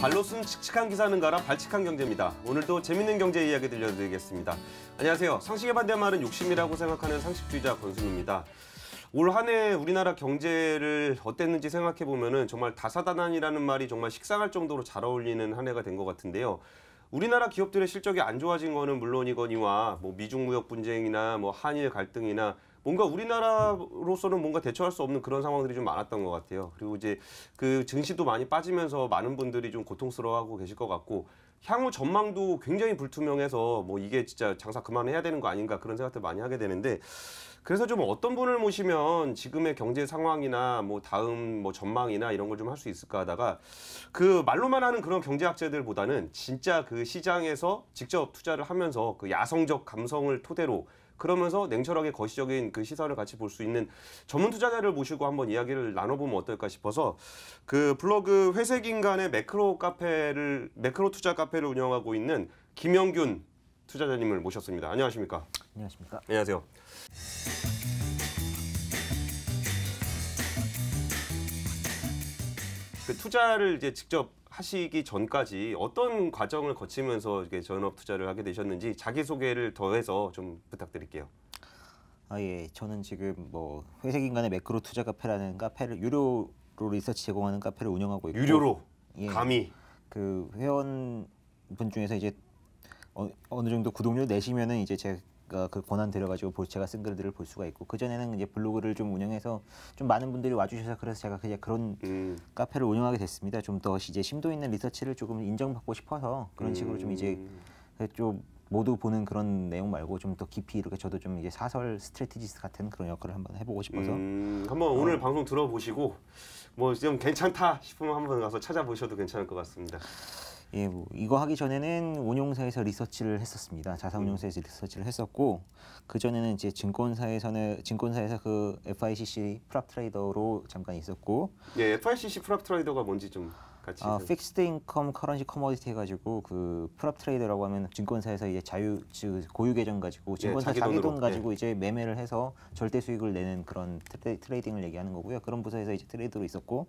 발로 쓴 칙칙한 기사는 가라 발칙한 경제입니다. 오늘도 재밌는 경제 이야기 들려드리겠습니다. 안녕하세요. 상식에 반대한 말은 욕심이라고 생각하는 상식주의자 권순우입니다. 올 한 해 우리나라 경제를 어땠는지 생각해보면 정말 다사다난이라는 말이 정말 식상할 정도로 잘 어울리는 한 해가 된 것 같은데요. 우리나라 기업들의 실적이 안 좋아진 거는 물론이거니와 뭐 미중 무역 분쟁이나 뭐 한일 갈등이나 뭔가 우리나라로서는 뭔가 대처할 수 없는 그런 상황들이 좀 많았던 것 같아요. 그리고 이제 그 증시도 많이 빠지면서 많은 분들이 좀 고통스러워하고 계실 것 같고 향후 전망도 굉장히 불투명해서 뭐 이게 진짜 장사 그만해야 되는 거 아닌가 그런 생각들 많이 하게 되는데 그래서 좀 어떤 분을 모시면 지금의 경제 상황이나 뭐 다음 뭐 전망이나 이런 걸 좀 할 수 있을까 하다가 그 말로만 하는 그런 경제학자들보다는 진짜 그 시장에서 직접 투자를 하면서 그 야성적 감성을 토대로 그러면서 냉철하게 거시적인 그 시선을 같이 볼 수 있는 전문 투자자를 모시고 한번 이야기를 나눠보면 어떨까 싶어서 그 블로그 회색인간의 매크로 카페를 매크로 투자 카페를 운영하고 있는 김영균 투자자님을 모셨습니다. 안녕하십니까? 안녕하십니까? 안녕하세요. 그 투자를 이제 직접 하시기 전까지 어떤 과정을 거치면서 이렇게 전업 투자를 하게 되셨는지 자기 소개를 더해서 좀 부탁드릴게요. 아 예, 저는 지금 뭐 회색인간의 매크로 투자 카페라는 카페를 유료로 리서치 제공하는 카페를 운영하고 있고 유료로 예, 감히 그 회원분 중에서 이제 어, 어느 정도 구독료 내시면은 이제 제 어, 그 권한 들여가지고 제가 쓴 글들을 볼 수가 있고 그 전에는 이제 블로그를 좀 운영해서 좀 많은 분들이 와주셔서 그래서 제가 그냥 그런 음. 카페를 운영하게 됐습니다. 좀 더 이제 심도 있는 리서치를 조금 인정받고 싶어서 그런 식으로 좀 이제 음. 그 좀 모두 보는 그런 내용 말고 좀 더 깊이 이렇게 저도 좀 이제 사설 스트레티지스 같은 그런 역할을 한번 해보고 싶어서 음, 한번 어. 오늘 어. 방송 들어보시고 뭐 좀 괜찮다 싶으면 한번 가서 찾아보셔도 괜찮을 것 같습니다. 예, 뭐 이거 하기 전에는 운용사에서 리서치를 했었습니다. 자사운용사에서 음. 리서치를 했었고 그 전에는 이제 증권사에서는 증권사에서 그 FICC 프랍 트레이더로 잠깐 있었고. 예, FICC 프랍 트레이더가 뭔지 좀 같이 아, 픽스드 인컴 커런시 커머디티 해가지고 그 프랍 트레이드라고 하면 증권사에서 이제 자유 즉 고유 계정 가지고 예, 증권사 예, 자기, 자기 돈 가지고 예. 이제 매매를 해서 절대 수익을 내는 그런 트레, 트레이딩을 얘기하는 거고요. 그런 부서에서 이제 트레이드로 있었고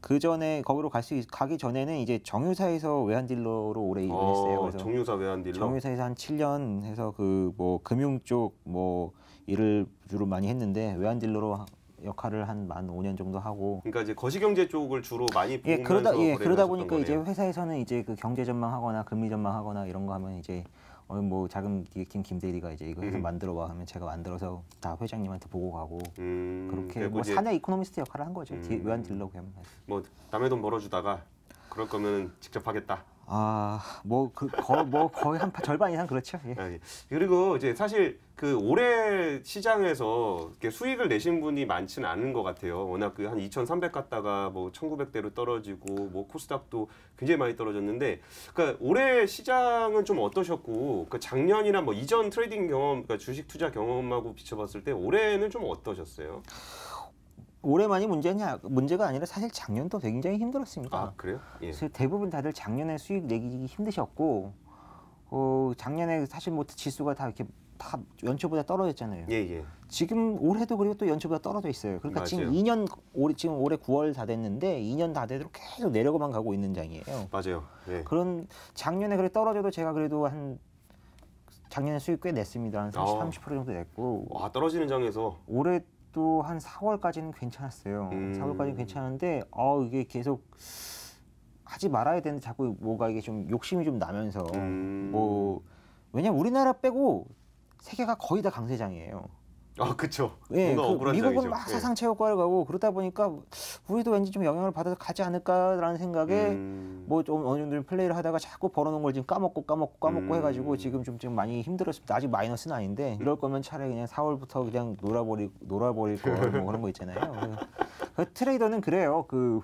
그 전에 거기로 갈 수 가기 전에는 이제 정유사에서 외환 딜러로 오래 일했어요. 아, 그래서 정유사 외환 딜러 정유사에서 한 7년 해서 그 뭐 금융 쪽 뭐 일을 주로 많이 했는데 외환 딜러로 역할을 한 만 5년 정도 하고 그러니까 이제 거시경제 쪽을 주로 많이 예, 보면서 예, 그러다 예, 그러다 보니까 거네요. 이제 회사에서는 이제 그 경제 전망하거나 금리 전망하거나 이런 거 하면 이제 어 뭐 자금 기획팀 김대리가 이제 이거 해서 음. 만들어 봐 하면 제가 만들어서 다 회장님한테 보고 가고 음, 그렇게 뭐 사내 이코노미스트 역할을 한 거죠. 음. 외환 딜러고 하면. 뭐 남의 돈 벌어주다가 그럴 거면 직접 하겠다. 아뭐그뭐 거, 의한 절반 이상 그렇죠. 예. 아, 예. 그리고 이제 사실 그 올해 시장에서 수익을 내신 분이 많지는 않은 것 같아요. 워낙 그 한 2,300 갔다가 뭐 1,900대로 떨어지고 뭐 코스닥도 굉장히 많이 떨어졌는데, 그러니까 올해 시장은 좀 어떠셨고, 그까 그러니까 작년이나 뭐 이전 트레이딩 경험, 그러니까 주식 투자 경험하고 비춰봤을 때 올해는 좀 어떠셨어요? 올해만이 문제냐 문제가 아니라 사실 작년도 굉장히 힘들었습니다. 아 그래요? 예. 대부분 다들 작년에 수익 내기 힘드셨고 어, 작년에 사실 뭐 지수가 다 이렇게 다 연초보다 떨어졌잖아요. 예, 예. 지금 올해도 그리고 또 연초보다 떨어져 있어요. 그러니까 맞아요. 지금 2년 올해 지금 올해 9월 다 됐는데 2년 다 되도록 계속 내려가만 가고 있는 장이에요. 맞아요. 예. 그런 작년에 그래 떨어져도 제가 그래도 한 작년에 수익 꽤 냈습니다. 한 30, 아. 30% 정도 냈고. 와 떨어지는 장에서 올해 아직도 한 4월까지는 괜찮았어요. 음. 4월까지는 괜찮은데 어 이게 계속 하지 말아야 되는데 자꾸 뭐가 이게 좀 욕심이 좀 나면서 음. 뭐 왜냐 면 우리나라 빼고 세계가 거의 다 강세장이에요. 아, 그렇죠. 예, 그 미국은 막 예. 사상 최고가를 가고 그러다 보니까 우리도 왠지 좀 영향을 받아서 가지 않을까라는 생각에 음... 뭐좀 어느 정도 플레이를 하다가 자꾸 벌어놓은 걸 지금 까먹고 까먹고 까먹고 음... 해가지고 지금 좀 지금 많이 힘들었습니다. 아직 마이너스는 아닌데 음. 이럴 거면 차라리 그냥 4월부터 그냥 놀아버리 놀아버릴 거뭐 그런 거 있잖아요. 그, 그 트레이더는 그래요. 그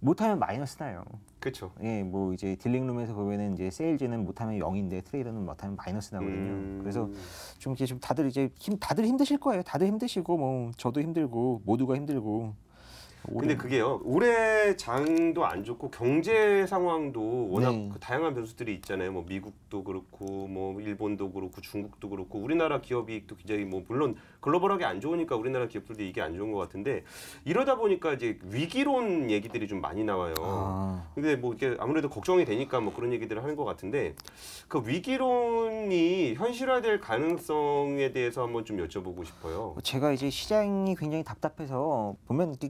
못하면 마이너스 나요. 그렇죠. 예, 뭐 이제 딜링룸에서 보면은 이제 세일즈는 못하면 0인데 트레이더는 못하면 마이너스 나거든요. 음... 그래서 좀 이제 좀 다들 이제 힘 다들 힘드실 거예요. 다들 힘드시고 뭐 저도 힘들고 모두가 힘들고 근데 그게요. 올해 장도 안 좋고 경제 상황도 워낙 네. 그 다양한 변수들이 있잖아요. 뭐 미국도 그렇고 뭐 일본도 그렇고 중국도 그렇고 우리나라 기업 이익도 굉장히 뭐 물론 글로벌하게 안 좋으니까 우리나라 기업들도 이게 안 좋은 것 같은데 이러다 보니까 이제 위기론 얘기들이 좀 많이 나와요. 아. 근데 뭐 이게 아무래도 걱정이 되니까 뭐 그런 얘기들을 하는 것 같은데 그 위기론이 현실화될 가능성에 대해서 한번 좀 여쭤보고 싶어요. 제가 이제 시장이 굉장히 답답해서 보면 이렇게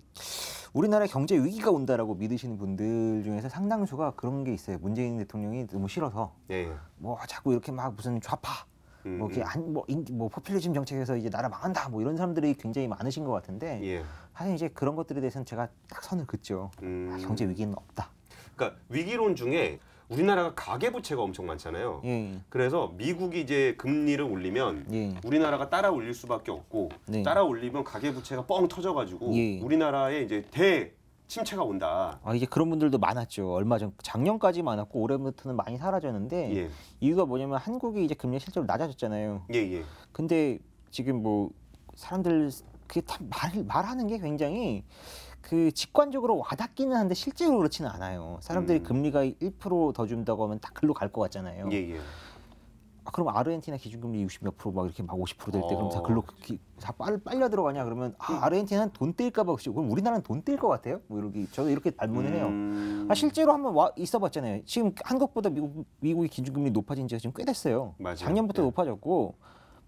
우리나라 경제 위기가 온다라고 믿으시는 분들 중에서 상당수가 그런 게 있어요. 문재인 대통령이 너무 싫어서 예, 예. 뭐 자꾸 이렇게 막 무슨 좌파 음, 뭐 이렇게 음. 뭐, 인, 뭐 포퓰리즘 정책에서 이제 나라 망한다 뭐 이런 사람들이 굉장히 많으신 것 같은데 예. 사실 이제 그런 것들에 대해서는 제가 딱 선을 긋죠. 음. 아, 경제 위기는 없다. 그러니까 위기론 중에 우리나라가 가계부채가 엄청 많잖아요. 예. 그래서 미국이 이제 금리를 올리면 예. 우리나라가 따라 올릴 수밖에 없고 네. 따라 올리면 가계부채가 뻥 터져가지고 예. 우리나라에 이제 대 침체가 온다. 아 이제 그런 분들도 많았죠. 얼마 전 작년까지 많았고 올해부터는 많이 사라졌는데 예. 이유가 뭐냐면 한국이 이제 금리 실제로 낮아졌잖아요. 예예. 예. 근데 지금 뭐 사람들 그게 다 말, 말하는 게 굉장히 그 직관적으로 와닿기는 한데 실제로 그렇지는 않아요. 사람들이 음. 금리가 1%더 준다고 하면 다 글로 갈 것 같잖아요. 예, 예. 아, 그럼 아르헨티나 기준금리 60몇 프로 막 이렇게 막 50% 될때 어. 그럼 다 어. 글로 기, 다 빨, 빨려 들어가냐 그러면 아, 음. 아르헨티나는 돈 떼일까 봐 혹시 그럼 우리나라는 돈 떼일 것 같아요? 뭐 이렇게 저도 이렇게 발문을 음. 해요. 아, 실제로 한번 와 있어 봤잖아요. 지금 한국보다 미국 미국의 기준금리 높아진 지가 지금 꽤 됐어요. 맞아요. 작년부터 네. 높아졌고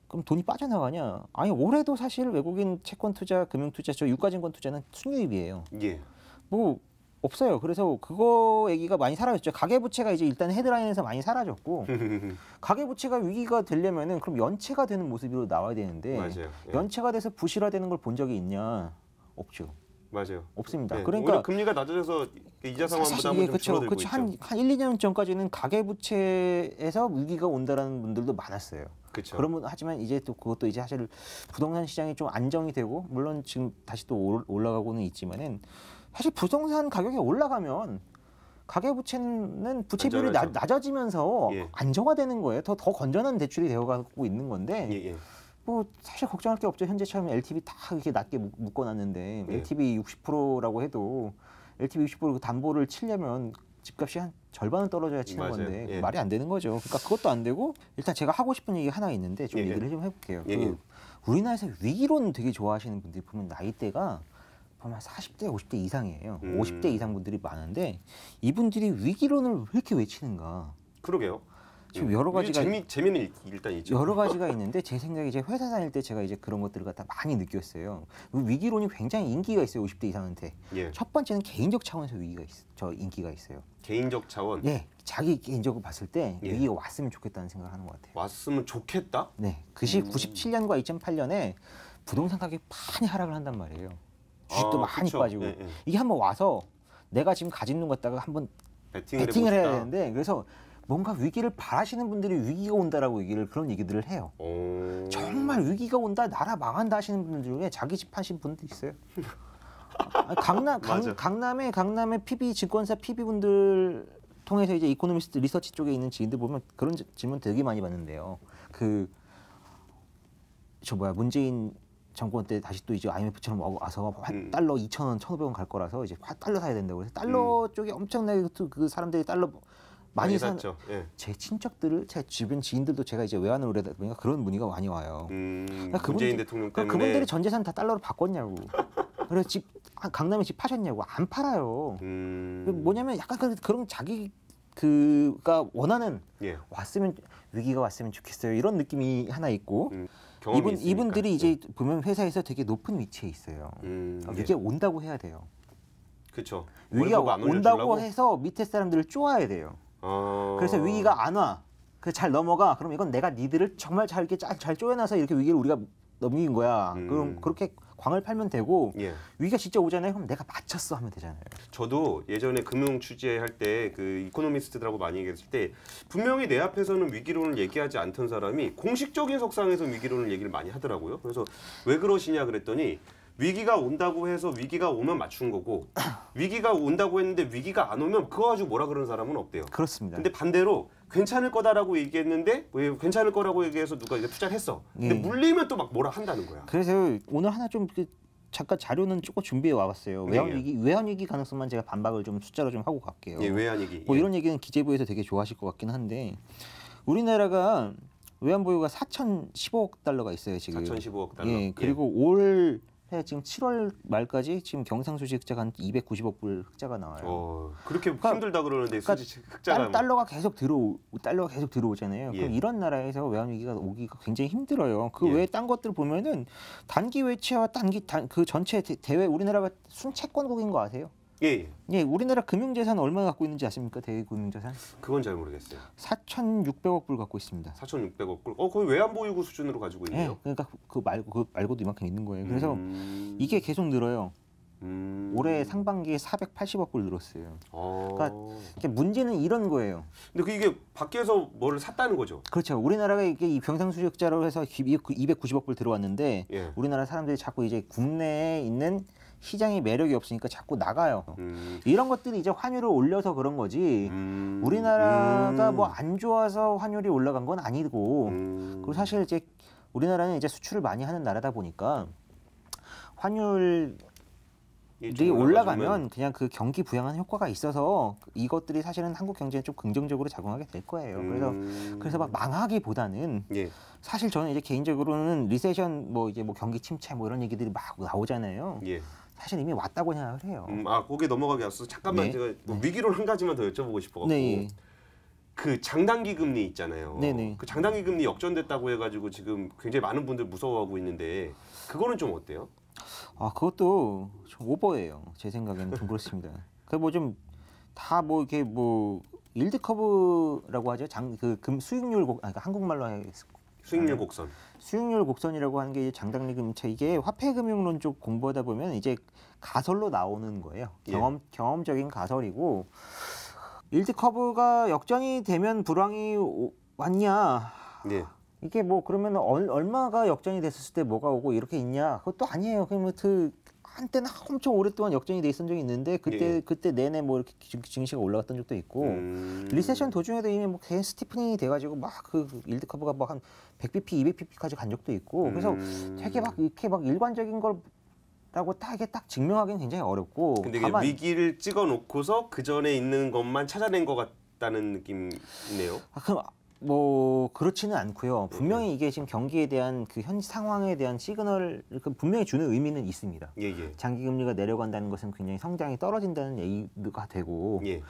그럼 돈이 빠져나가냐? 아니 올해도 사실 외국인 채권 투자, 금융 투자, 저 유가증권 투자는 순유입이에요. 예. 뭐 없어요. 그래서 그거 얘기가 많이 사라졌죠. 가계부채가 이제 일단 헤드라인에서 많이 사라졌고 가계부채가 위기가 되려면은 그럼 연체가 되는 모습으로 나와야 되는데 맞아요. 예. 연체가 돼서 부실화되는 걸 본 적이 있냐? 없죠. 맞아요. 없습니다. 네. 그러니까 금리가 낮아져서 이자 상환 부담은 예, 좀 그쵸, 줄어들고 그쵸. 있죠. 한 한 1, 2년 전까지는 가계 부채에서 위기가 온다라는 분들도 많았어요. 그쵸. 그런 분 하지만 이제 또 그것도 이제 사실 부동산 시장이 좀 안정이 되고 물론 지금 다시 또 올라가고는 있지만은 사실 부동산 가격이 올라가면 가계부채는 부채 비율이 낮, 아지면서 예. 안정화되는 거예요. 더, 더 건전한 대출이 되어가고 있는 건데 예, 예. 뭐 사실 걱정할 게 없죠. 현재처럼 LTV 다 이렇게 낮게 묶어놨는데 LTV 예. 60%라고 해도 LTV 60% 그 담보를 치려면 집값이 한 절반은 떨어져야 치는 맞아요. 건데 예. 말이 안 되는 거죠. 그러니까 그것도 안 되고 일단 제가 하고 싶은 얘기 하나 있는데 좀 예. 예. 얘기를 좀 해볼게요. 예, 예. 그 우리나라에서 위기론 되게 좋아하시는 분들이 보면 나이대가 아마 40대, 50대 이상이에요. 음. 50대 이상 분들이 많은데 이분들이 위기론을 왜 이렇게 외치는가? 그러게요. 지금 여러 가지가 재미 재미는 일단 있죠. 여러 가지가 있는데 제 생각에 이제 회사 다닐 때 제가 이제 그런 것들을 갖다 많이 느꼈어요. 그 위기론이 굉장히 인기가 있어요. 50대 이상한테. 예. 첫 번째는 개인적 차원에서 위기가 있, 저 인기가 있어요. 개인적 차원. 예. 자기 개인적으로 봤을 때 예. 위기가 왔으면 좋겠다는 생각을 하는 것 같아요. 왔으면 좋겠다? 네. 그시 음. 97년과 2008년에 부동산 가격이 많이 하락을 한단 말이에요. 주식도 아, 많이 그쵸. 빠지고 예, 예. 이게 한번 와서 내가 지금 가진 돈 갖다가 한번 배팅을, 배팅을 해야 되는데 그래서 뭔가 위기를 바라시는 분들이 위기가 온다라고 얘기를 그런 얘기들을 해요. 오... 정말 위기가 온다, 나라 망한다 하시는 분들 중에 자기 집 하신 분도 있어요. 아, 강남 강, 남에 강남의 PB 증권사 PB 분들 통해서 이제 이코노미스트 리서치 쪽에 있는 지인들 보면 그런 질문 되게 많이 받는데요. 그 저 뭐야 문재인 정권 때 다시 또 이제 IMF처럼 와서 음. 달러 2,000원, 1,500원 갈 거라서 이제 달러 사야 된다고 그래서 음. 달러 음. 쪽에 엄청나게 그, 그 사람들이 달러 많이, 많 샀죠. 산, 예. 제 친척들을 제 주변 지인들도 제가 이제 외환을 오래다 보니까 그런 문의가 많이 와요. 음, 그러니 문재인 대통령 그러니까 때문에 그분들이전 재산 다 달러로 바꿨냐고. 그래서 집 아, 강남에 집 파셨냐고 안 팔아요. 음... 그 뭐냐면 약간 그런, 자기 그가 원하는 예. 왔으면 위기가 왔으면 좋겠어요 이런 느낌이 하나 있고 음, 이분 이분들이 이제 네. 보면 회사에서 되게 높은 위치에 있어요. 음, 이게 예. 온다고 해야 돼요. 그렇죠. 위기가 온다고 해서 밑에 사람들을 쪼아야 돼요. 어... 그래서 위기가 안 와. 그 잘 넘어가. 그럼 이건 내가 니들을 정말 잘 이렇게 잘, 잘 쪼여놔서 이렇게 위기를 우리가 넘긴 거야. 음. 그럼 그렇게 광을 팔면 되고 예. 위기가 진짜 오잖아요. 그럼 내가 맞췄어 하면 되잖아요. 저도 예전에 금융 취재할 때 그 이코노미스트들하고 많이 얘기했을 때 분명히 내 앞에서는 위기론을 얘기하지 않던 사람이 공식적인 석상에서 위기론을 얘기를 많이 하더라고요. 그래서 왜 그러시냐 그랬더니 위기가 온다고 해서 위기가 오면 맞춘 거고 위기가 온다고 했는데 위기가 안 오면 그거 가지고 뭐라 그러는 사람은 없대요. 그렇습니다. 근데 반대로 괜찮을 거다라고 얘기했는데 왜 괜찮을 거라고 얘기해서 누가 이제 투자를 했어. 근데 네. 물리면 또 막 뭐라 한다는 거야. 그래서 오늘 하나 좀 그 잠깐 자료는 조금 준비해 와봤어요. 네. 외환 위기 네, 외환 위기 가능성만 제가 반박을 좀 숫자로 좀 하고 갈게요. 예, 외환 위기. 뭐 예. 이런 얘기는 기재부에서 되게 좋아하실 것 같긴 한데 우리나라가 외환 보유가 4,015억 달러가 있어요 지금. 4,015억 달러. 예, 예, 그리고 올해 지금 7월 말까지 지금 경상수지 흑자가 한 290억 불 흑자가 나와요. 어, 그렇게 그러니까, 힘들다 그러는데 그러니까 흑자가 달, 달러가 뭐 계속 들어 달러가 계속 들어오잖아요. 예. 그럼 이런 나라에서 외환 위기가 오기가 굉장히 힘들어요. 그 예. 외에 딴 것들 보면은 단기 외채와 단기 단그 전체 대외 우리나라가 순채권국인 거 아세요? 예, 예. 예, 우리나라 금융재산 얼마 갖고 있는지 아십니까? 대금융재산? 그건 잘 모르겠어요. 4,600억 불 갖고 있습니다. 4,600억 불. 어, 거의 외환 보유고 수준으로 가지고 있네요. 예, 그러니까 그 말고 그 말고도 이만큼 있는 거예요. 그래서 음... 이게 계속 늘어요. 음... 올해 상반기에 480억 불 늘었어요. 어... 그러니까 문제는 이런 거예요. 근데 그 이게 밖에서 뭐를 샀다는 거죠. 그렇죠. 우리나라가 이게 병상수력자로 해서 290억 불 들어왔는데 예. 우리나라 사람들이 자꾸 이제 국내에 있는 시장에 매력이 없으니까 자꾸 나가요. 음. 이런 것들이 이제 환율을 올려서 그런 거지. 음. 우리나라가 음. 뭐안 좋아서 환율이 올라간 건 아니고. 음. 그리고 사실 이제 우리나라는 이제 수출을 많이 하는 나라다 보니까 환율 이 올라가면 그냥 그 경기 부양하는 효과가 있어서 이것들이 사실은 한국 경제에 좀 긍정적으로 작용하게 될 거예요. 음... 그래서 그래서 막 망하기보다는 예. 사실 저는 이제 개인적으로는 리세션 뭐 이제 뭐 경기 침체 뭐 이런 얘기들이 막 나오잖아요. 예. 사실 이미 왔다고 생각을 해요. 음, 아 거기 넘어가기 앞서 잠깐만 네. 제가 뭐 네. 위기론 한 가지만 더 여쭤보고 싶어갖고 네. 예. 그 장단기 금리 있잖아요. 네네. 네. 그 장단기 금리 역전됐다고 해가지고 지금 굉장히 많은 분들 무서워하고 있는데 그거는 좀 어때요? 아 그것도 좀 오버예요. 제 생각에는 좀 그렇습니다. 그뭐좀다뭐 뭐 이렇게 뭐 일드 커브라고 하죠. 장 그 금 수익률 아 그러니까 한국말로 수익률 네. 곡선. 수익률 곡선이라고 하는 게 이제 장단 리금 차 이게 화폐금융론 쪽 공부하다 보면 이제 가설로 나오는 거예요. 예. 경험 예. 경험적인 가설이고 일드 커브가 역전이 되면 불황이 왔냐? 예. 이게 뭐 그러면 얼, 얼마가 역전이 됐을 때 뭐가 오고 이렇게 있냐? 그것도 아니에요. 그냥 뭐 그, 한때는 엄청 오랫동안 역전이 돼 있었던 적이 있는데 그때 예. 그때 내내 뭐 이렇게 증시가 올라갔던 적도 있고 음. 리세션 도중에도 이미 뭐개속 스티프닝이 돼가지고 막 그 일드 커브가 뭐 막한 100bp, 200bp까지 간 적도 있고 그래서 음. 되게 막 이렇게 막 일관적인 걸 라고 딱 이게 딱 증명하기는 굉장히 어렵고 근데 다만, 위기를 찍어놓고서 그 전에 있는 것만 찾아낸 것 같다는 느낌이네요. 아, 그럼 뭐 그렇지는 않고요. 분명히 이게 지금 경기에 대한 그 현 상황에 대한 시그널을 그 분명히 주는 의미는 있습니다. 예, 예. 장기 금리가 내려간다는 것은 굉장히 성장이 떨어진다는 얘기가 되고 예.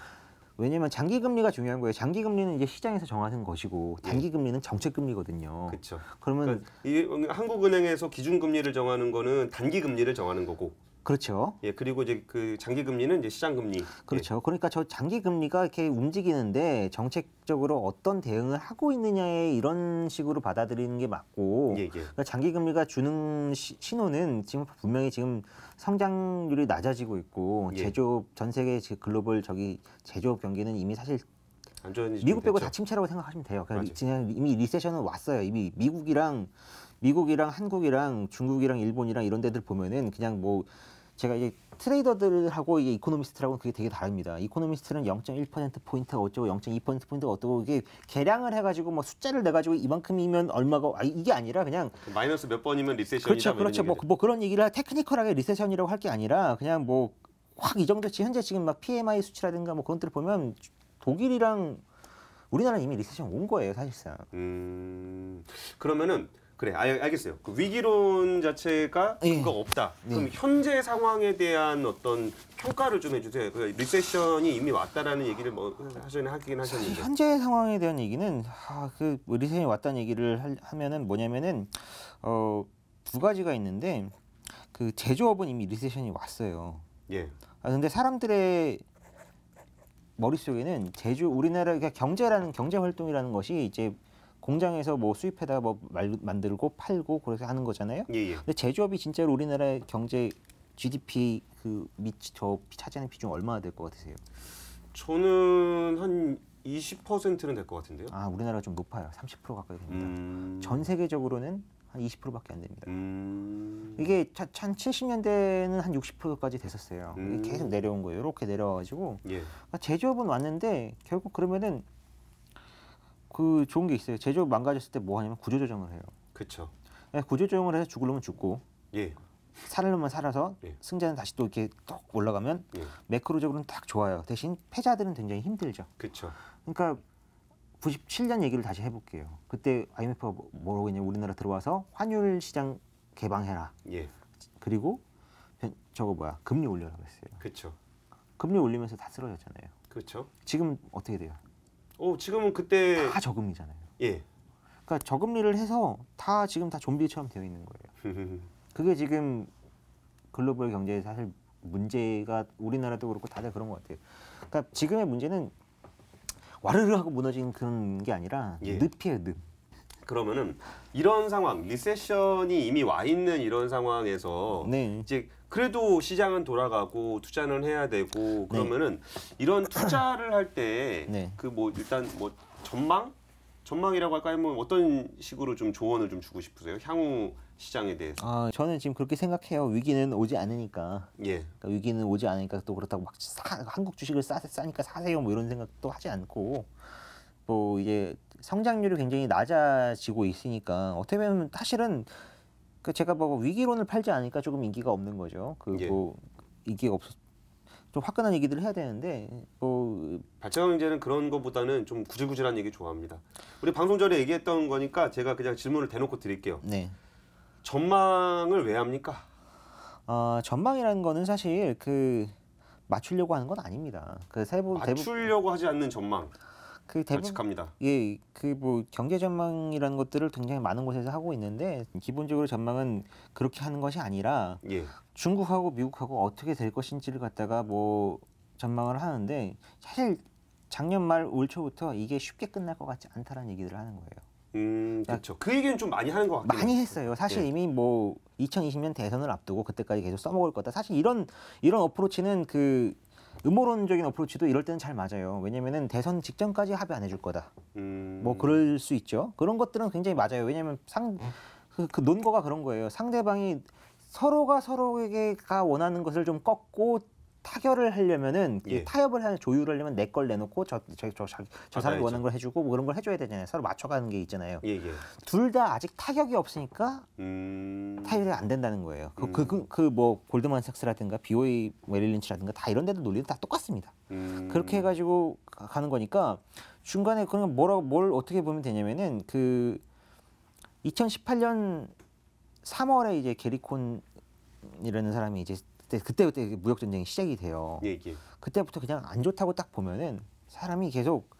왜냐하면 장기 금리가 중요한 거예요. 장기 금리는 이제 시장에서 정하는 것이고 단기 예. 금리는 정책 금리거든요. 그렇죠. 그러면 그러니까 한국은행에서 기준 금리를 정하는 거는 단기 금리를 정하는 거고 그렇죠. 예, 그리고 이제 그 장기 금리는 이제 시장 금리. 그렇죠. 예. 그러니까 저 장기 금리가 이렇게 움직이는데 정책적으로 어떤 대응을 하고 있느냐에 이런 식으로 받아들이는 게 맞고 예, 예. 그러니까 장기 금리가 주는 시, 신호는 지금 분명히 지금 성장률이 낮아지고 있고 예. 제조업 전 세계 글로벌 저기 제조업 경기는 이미 사실 미국 빼고 됐죠. 다 침체라고 생각하시면 돼요. 그냥 이미 리세션은 왔어요. 이미 미국이랑 미국이랑 한국이랑 중국이랑 일본이랑 이런 데들 보면은 그냥 뭐 제가 이게 트레이더들하고 이게 이코노미스트라고는 그게 되게 다릅니다. 이코노미스트는 0.1% 포인트가 어쩌고 0.2% 포인트가 어쩌고 이게 계량을 해가지고 뭐 숫자를 내 가지고 이만큼이면 얼마가 아, 이게 아니라 그냥 그 마이너스 몇 번이면 리세션이다. 그렇죠, 그렇죠. 뭐, 뭐 그런 얘기를 테크니컬하게 리세션이라고 할 게 아니라 그냥 뭐 확 이 정도치 현재 지금 막 PMI 수치라든가 뭐 그런 것들 보면 독일이랑 우리나라는 이미 리세션 온 거예요 사실상. 음, 그러면은 그래, 알, 알겠어요. 그 위기론 자체가 예. 그거 없다. 예. 그럼 예. 현재 상황에 대한 어떤 평가를 좀 해주세요. 그 리세션이 이미 왔다라는 얘기를 뭐 사전에 하긴 하셨는데 현재 상황에 대한 얘기는 아, 그 뭐 리세션이 왔다는 얘기를 하, 하면은 뭐냐면은 어, 두 가지가 있는데 그 제조업은 이미 리세션이 왔어요. 예. 아, 근데 사람들의 머릿속에는 제조 우리나라 가 그러니까 경제라는 경제 활동이라는 것이 이제 공장에서 뭐 수입해다 뭐 만들고 팔고 그렇게 하는 거잖아요. 예, 예. 근데 제조업이 진짜로 우리나라 의 경제 GDP 그 미저 차지하는 비중 얼마나 될 것 같으세요? 저는 한 20%는 될 것 같은데요. 아, 우리나라가 좀 높아요. 30% 가까이 됩니다. 음... 전 세계적으로는 한 20%밖에 안 됩니다. 음... 이게 한 70년대는 한 60%까지 됐었어요. 음... 계속 내려온 거예요. 이렇게 내려와가지고 예. 그러니까 제조업은 왔는데 결국 그러면은 그 좋은 게 있어요. 제조업 망가졌을 때 뭐 하냐면 구조조정을 해요. 그렇죠. 구조조정을 해서 죽을 놈은 죽고 예. 살을 놈은 살아서 예. 승자는 다시 또 이렇게 뚝 올라가면 예. 매크로적으로는 딱 좋아요. 대신 패자들은 굉장히 힘들죠. 그렇죠. 그러니까 97년 얘기를 다시 해볼게요. 그때 IMF가 뭐, 뭐라고 했냐 우리나라 들어와서 환율 시장 개방해라. 예. 그리고 저거 뭐야 금리 올려라 그랬어요. 그렇죠. 금리 올리면서 다 쓰러졌잖아요. 그렇죠. 지금 어떻게 돼요? 오 어, 지금은 그때 다 저금리잖아요. 예. 그러니까 저금리를 해서 다 지금 다 좀비처럼 되어 있는 거예요. 그게 지금 글로벌 경제에 사실 문제가 우리나라도 그렇고 다들 그런 것 같아요. 그러니까 지금의 문제는 와르르 하고 무너진 그런 게 아니라 예. 늪이에요, 늪. 그러면은 이런 상황, 리세션이 이미 와 있는 이런 상황에서 네. 이제 그래도 시장은 돌아가고 투자는 해야 되고 네. 그러면은 네. 이런 투자를 할때 그뭐 네. 그 뭐 일단 뭐 전망 전망이라고 할까요? 뭐 어떤 식으로 좀 조언을 좀 주고 싶으세요? 향후 시장에 대해서. 아 저는 지금 그렇게 생각해요. 위기는 오지 않으니까. 예. 그러니까 위기는 오지 않으니까 또 그렇다고 막 사, 한국 주식을 싸, 싸니까 사세요 뭐 이런 생각도 하지 않고 뭐 이제 성장률이 굉장히 낮아지고 있으니까 어떻게 보면 사실은 그 제가 보고 뭐 위기론을 팔지 않으니까 조금 인기가 없는 거죠. 그뭐 예. 뭐 인기가 없어 좀 화끈한 얘기들을 해야 되는데 뭐 발전형 경제는 그런 것보다는 좀 구질구질한 얘기 좋아합니다. 우리 방송 전에 얘기했던 거니까 제가 그냥 질문을 대놓고 드릴게요. 네. 전망을 왜 합니까? 어, 전망이라는 거는 사실 그 맞추려고 하는 건 아닙니다. 그 세부 맞추려고 대부... 하지 않는 전망. 그대부합니다 예, 그뭐 경제 전망이라는 것들을 굉장히 많은 곳에서 하고 있는데 기본적으로 전망은 그렇게 하는 것이 아니라 예. 중국하고 미국하고 어떻게 될 것인지를 갖다가 뭐 전망을 하는데 사실 작년 말 올 초부터 이게 쉽게 끝날 것 같지 않다라는 얘기들을 하는 거예요. 음, 그렇죠. 그 얘기는 좀 많이 하는 것 같아요. 많이 했어요. 사실 예. 이미 뭐 2020년 대선을 앞두고 그때까지 계속 써먹을 거다. 사실 이런 이런 어프로치는 그 음모론적인 어프로치도 이럴 때는 잘 맞아요. 왜냐면은 대선 직전까지 합의 안 해줄 거다. 음... 뭐 그럴 수 있죠. 그런 것들은 굉장히 맞아요. 왜냐면 상, 그, 그 논거가 그런 거예요. 상대방이 서로가 서로에게가 원하는 것을 좀 꺾고 타결을 하려면은 그 예. 타협을 하는 조율을 하려면 내 걸 내놓고 저 저 저 저 사람이 아, 원하는 걸 해주고 뭐 그런 걸 해줘야 되잖아요. 서로 맞춰가는 게 있잖아요. 예, 예. 둘다 아직 타격이 없으니까 음... 타협이 안 된다는 거예요. 그 그 그뭐 음. 골드만삭스라든가 BOA 메릴린치라든가 다 이런 데도 논리는 다 똑같습니다. 음... 그렇게 해가지고 가는 거니까 중간에 그러면 뭐라고 뭘 어떻게 보면 되냐면은 그 2018년 3월에 이제 게리콘이라는 사람이 이제 그때 그때 그때 무역 전쟁이 시작이 돼요. 예, 예. 그때부터 그냥 안 좋다고 딱 보면은 사람이 계속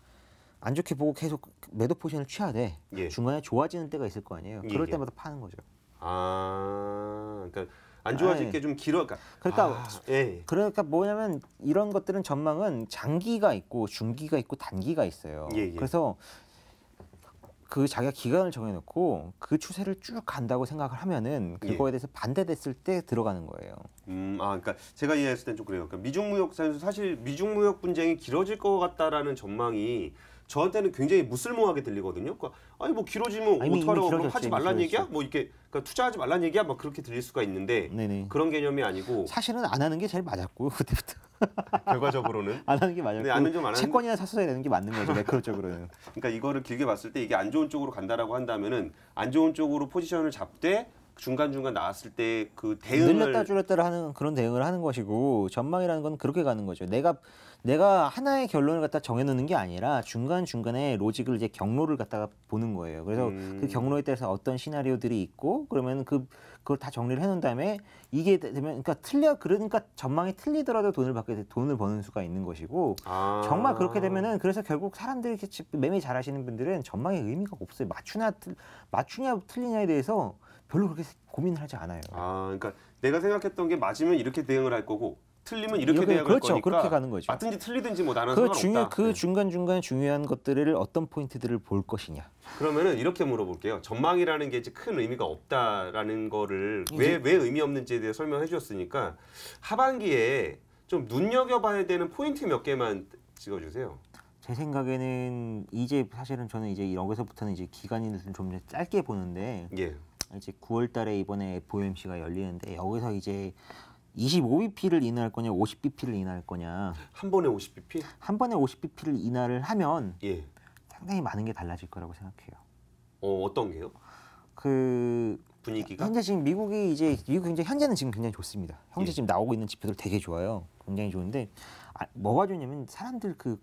안 좋게 보고 계속 매도 포지션을 취하되 예. 중간에 좋아지는 때가 있을 거 아니에요. 예, 그럴 예. 때마다 파는 거죠. 아, 그러니까 안 좋아질 아, 예. 게좀 길어. 그러니까, 그러니까 아, 그러니까 뭐냐면 이런 것들은 전망은 장기가 있고 중기가 있고 단기가 있어요. 그래서 그 자기가 기간을 정해놓고 그 추세를 쭉 간다고 생각을 하면은 예. 그거에 대해서 반대됐을 때 들어가는 거예요. 음, 아, 그러니까 제가 이해했을 땐 좀 그래요. 그러니까 미중무역 사실 미중무역 분쟁이 길어질 것 같다라는 전망이 저한테는 굉장히 무쓸모하게 들리거든요. 그러니까 아니 뭐 길어지면 아니, 어떡하라고 그럼 하지 말란 얘기야? 뭐 이렇게 그러니까 투자하지 말란 얘기야? 막 그렇게 들릴 수가 있는데 네네. 그런 개념이 아니고 사실은 안 하는 게 제일 맞았고 그때부터 결과적으로는 안 하는 게 맞아요. 네, 안은 좀안 그 채권이나 는 샀어야 되는 게 맞는 거죠. 매크로적으로는. 그러니까 이거를 길게 봤을 때 이게 안 좋은 쪽으로 간다라고 한다면은 안 좋은 쪽으로 포지션을 잡되 중간 중간 나왔을 때 그 대응을 늘렸다 줄였다 를 하는 그런 대응을 하는 것이고 전망이라는 건 그렇게 가는 거죠. 내가 내가 하나의 결론을 갖다 정해놓는 게 아니라 중간중간에 로직을 이제 경로를 갖다가 보는 거예요. 그래서 그 음. 그 경로에 따라서 어떤 시나리오들이 있고 그러면 그 그걸 다 정리를 해놓은 다음에 이게 되면 그러니까 틀려 그러니까 전망이 틀리더라도 돈을 받게 돼 돈을 버는 수가 있는 것이고 아. 정말 그렇게 되면은 그래서 결국 사람들이 매매 잘하시는 분들은 전망의 의미가 없어요. 맞추나 틀, 맞추냐 틀리냐에 대해서 별로 그렇게 고민을 하지 않아요. 아, 그러니까 내가 생각했던 게 맞으면 이렇게 대응을 할 거고 틀리면 이렇게 돼야 그렇죠. 거니까 그렇게 가는 거죠. 맞든지 틀리든지 뭐 나는 그 중요 그 네. 중간 중간 중요한 것들을 어떤 포인트들을 볼 것이냐. 그러면은 이렇게 물어볼게요. 전망이라는 게 이제 큰 의미가 없다라는 거를 왜 왜 의미 없는지에 대해 설명해 주셨으니까 하반기에 좀 눈여겨봐야 되는 포인트 몇 개만 찍어주세요. 제 생각에는 이제 사실은 저는 이제 여기서부터는 이제 기간이 좀 짧게 보는데 예. 이제 9월달에 이번에 FOMC가 열리는데 여기서 이제 25BP를 인하할 거냐, 50BP를 인하할 거냐. 한 번에 50BP? 한 번에 50BP를 인하를 하면 예. 상당히 많은 게 달라질 거라고 생각해요. 어, 어떤 게요? 그 분위기가 현재 지금 미국이 이제 미국 이제 현재는 지금 굉장히 좋습니다. 현재 예. 지금 나오고 있는 지표들 되게 좋아요. 굉장히 좋은데 아, 뭐가 좋냐면 사람들 그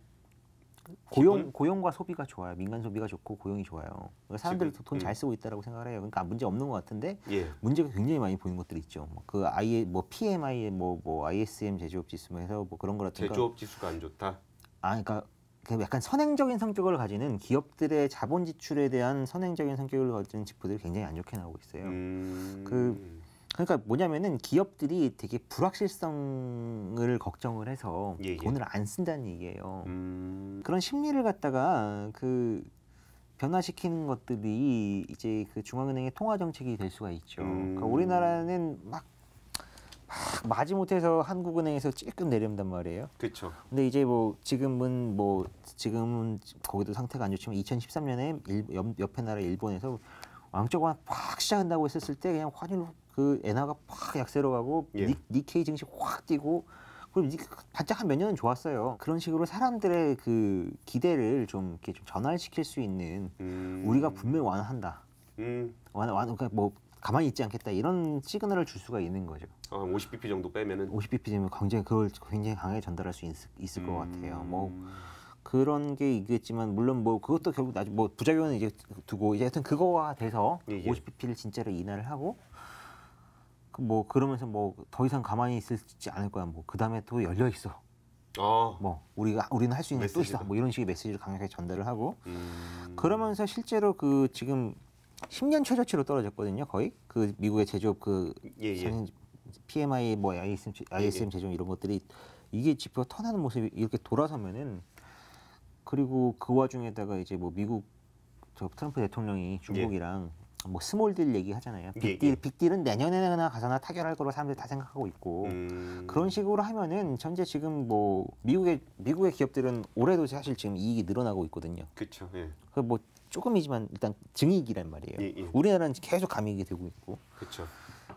고용 기분? 고용과 소비가 좋아요. 민간 소비가 좋고 고용이 좋아요. 그러니까 사람들이 돈잘 음. 쓰고 있다라고 생각을 해요. 그러니까 문제 없는 것 같은데 예. 문제가 굉장히 많이 보이는 것들이 있죠. 뭐 그 아예 뭐 PMI 뭐뭐 뭐, 뭐 ISM 제조업 지수에서 뭐 그런 거라든가 제조업 지수가 안 좋다. 아 그러니까 그 약간 선행적인 성격을 가지는 기업들의 자본 지출에 대한 선행적인 성격을 가진 지표들이 굉장히 안 좋게 나오고 있어요. 음... 그 그러니까 뭐냐면은 기업들이 되게 불확실성을 걱정을 해서 예, 예. 돈을 안 쓴다는 얘기예요. 음... 그런 심리를 갖다가 그 변화시키는 것들이 이제 그 중앙은행의 통화 정책이 될 수가 있죠. 음... 그러니까 우리나라는 막, 막 마지못해서 한국은행에서 찔끔 내려온단 말이에요. 그렇죠. 근데 이제 뭐 지금은 뭐 지금은 거기도 상태가 안 좋지만 2013년에 일, 옆, 옆에 나라 일본에서 왕조가 확 시작한다고 했었을 때 그냥 환율 그 엔화가 확 약세로 가고 예. 니, 니케이 증시 확 뛰고 그럼 바짝 한 몇 년은 좋았어요. 그런 식으로 사람들의 그 기대를 좀 이렇게 좀 전환시킬 수 있는 음. 우리가 분명히 완화한다. 음. 완화, 완화, 그러니까 뭐 가만히 있지 않겠다 이런 시그널을 줄 수가 있는 거죠. 아, 50bp 정도 빼면은 50bp 되면 굉장히 그걸 굉장히 강하게 전달할 수 있, 있을 음. 것 같아요. 뭐 음. 그런 게 있겠지만 물론 뭐 그것도 결국 나중 뭐 부작용은 이제 두고 이제 하여튼 그거가 돼서 예, 예. 50bp를 진짜로 인하를 하고 그 뭐 그러면서 뭐 더 이상 가만히 있을지 않을 거야. 뭐그 다음에 또 열려 있어. 어. 뭐 우리가 우리는 할 수 있는 게 또 있어. 뭐 이런 식의 메시지를 강하게 전달을 하고 음. 그러면서 실제로 그 지금 10년 최저치로 떨어졌거든요. 거의 그 미국의 제조업 그 예, 예. PMI 뭐 ISM ISM 예, 예. 제조 이런 것들이 이게 지표가 턴하는 모습이 이렇게 돌아서면은 그리고 그 와중에다가 이제 뭐 미국 저 트럼프 대통령이 예. 중국이랑 뭐 스몰딜 얘기하잖아요. 예, 빅딜, 예, 예. 빅딜은 내년에나 가서나 타결할 거로 사람들이 다 생각하고 있고 음... 그런 식으로 하면은 현재 지금 뭐 미국의 미국의 기업들은 올해도 사실 지금 이익이 늘어나고 있거든요. 그렇죠. 예. 그뭐 조금이지만 일단 증익이란 말이에요. 예, 예. 우리나라는 계속 감익이 되고 있고. 그렇죠.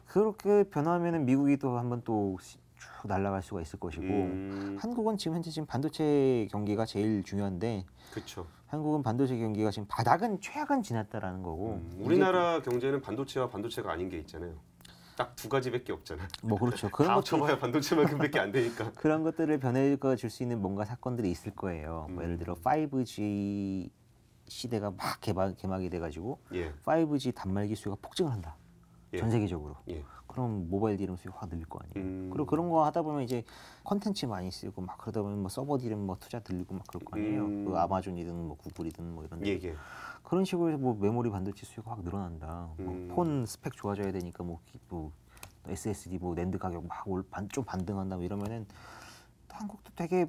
그렇게 변화하면은 미국이 또 한번 또쭉 날아갈 수가 있을 것이고 음. 한국은 지금 현재 지금 반도체 경기가 제일 중요한데 그렇죠. 한국은 반도체 경기가 지금 바닥은 최악은 지났다라는 거고 음. 우리나라 경제는 반도체와 반도체가 아닌 게 있잖아요. 딱 두 가지밖에 없잖아요. 뭐 그렇죠. 그런 것 쳐봐야 반도체만큼밖에 안 되니까 그런 것들을 변해줄 수 있는 뭔가 사건들이 있을 거예요. 뭐 음. 뭐 예를 들어 5G 시대가 막 개막, 개막이 돼가지고 예. 5G 단말 기수가 요 폭증을 한다. 예. 전 세계적으로. 예. 그럼 모바일 DRM 수익 확 늘릴 거 아니에요. 음. 그리고 그런 거 하다 보면 이제 컨텐츠 많이 쓰고 막 그러다 보면 뭐 서버 DRM 뭐 투자 들리고 막 그럴 거 아니에요. 음. 그 아마존이든 뭐 구글이든 뭐 이런. 예, 예. 그런 식으로 해서 뭐 메모리 반도체 수익 확 늘어난다. 뭐 음. 뭐폰 스펙 좋아져야 되니까 뭐, 뭐 SSD 뭐 랜드 가격 막 올반좀 반등한다 뭐 이러면은 또 한국도 되게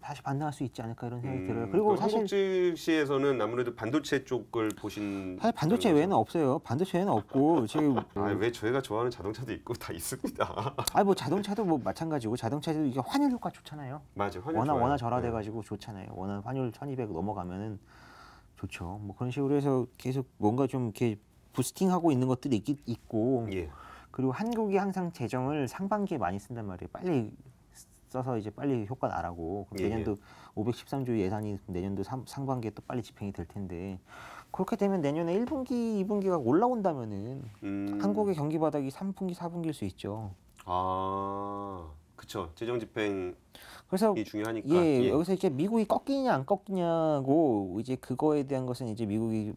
다시 반등할 수 있지 않을까 이런 생각이 음, 들어요. 그리고 사실 한증시에서는 아무래도 반도체 쪽을 보신 사실 반도체 외에는 없어요. 반도체에는 없고 지금 아왜 저희가 좋아하는 자동차도 있고 다 있습니다. 아니 뭐 자동차도 뭐 마찬가지고 자동차도 이게 환율 효과 좋잖아요. 맞아요. 환율 원화 좋아요. 원화 절하돼 가지고 네. 좋잖아요. 워낙 환율 1,200 넘어가면은 좋죠. 뭐 그런 식으로 해서 계속 뭔가 좀 이렇게 부스팅하고 있는 것들이 있, 있고 예. 그리고 한국이 항상 재정을 상반기에 많이 쓴단 말이에요. 빨리 써서 이제 빨리 효과 나라고 그럼 예, 내년도 예. 513조 예산이 내년도 삼, 상반기에 또 빨리 집행이 될 텐데 그렇게 되면 내년에 1분기, 2분기가 올라온다면은 음. 한국의 경기 바닥이 3분기, 4분기일 수 있죠. 아, 그쵸. 재정 집행 이 그래서 중요하니까. 예, 예, 여기서 이제 미국이 꺾이냐 안 꺾이냐고 이제 그거에 대한 것은 이제 미국이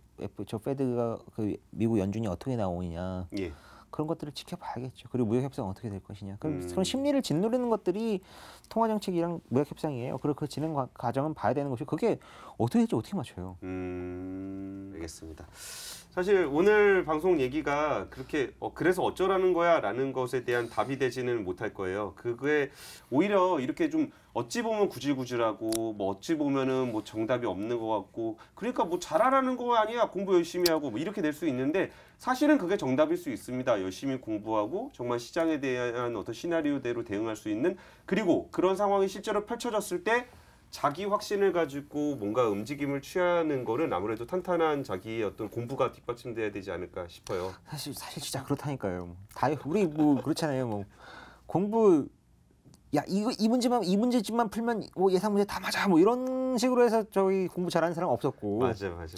저 페드가 그 미국 연준이 어떻게 나오느냐. 예. 그런 것들을 지켜봐야겠죠. 그리고 무역 협상 어떻게 될 것이냐. 그럼 음. 그런 심리를 짓누르는 것들이 통화 정책이랑 무역 협상이에요. 그리고 그 진행 과정은 봐야 되는 것이 그게 어떻게 될지 어떻게 맞춰요. 음, 알겠습니다. 사실 오늘 방송 얘기가 그렇게 어, 그래서 어쩌라는 거야라는 것에 대한 답이 되지는 못할 거예요. 그게 오히려 이렇게 좀 어찌 보면 구질구질하고 뭐 어찌 보면은 뭐 정답이 없는 것 같고 그러니까 뭐 잘하라는 거 아니야 공부 열심히 하고 뭐 이렇게 될 수 있는데 사실은 그게 정답일 수 있습니다 열심히 공부하고 정말 시장에 대한 어떤 시나리오대로 대응할 수 있는 그리고 그런 상황이 실제로 펼쳐졌을 때 자기 확신을 가지고 뭔가 움직임을 취하는 거는 아무래도 탄탄한 자기의 어떤 공부가 뒷받침돼야 되지 않을까 싶어요. 사실 사실 진짜 그렇다니까요. 뭐. 다 우리 뭐 그렇잖아요. 뭐 공부 야 이거 이 문제만 이 문제집만 풀면 뭐 예상 문제 다 맞아 뭐 이런 식으로 해서 저기 공부 잘하는 사람 없었고 맞아 맞아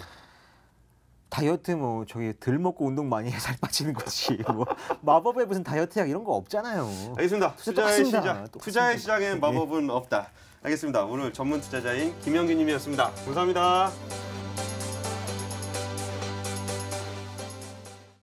다이어트 뭐 저기 덜 먹고 운동 많이 해잘 빠지는 거지 뭐 마법의 무슨 다이어트약 이런 거 없잖아요 알겠습니다 투자 의 시작 투자의 시작엔 네. 마법은 없다 알겠습니다 오늘 전문 투자자인 김영균님이었습니다 감사합니다.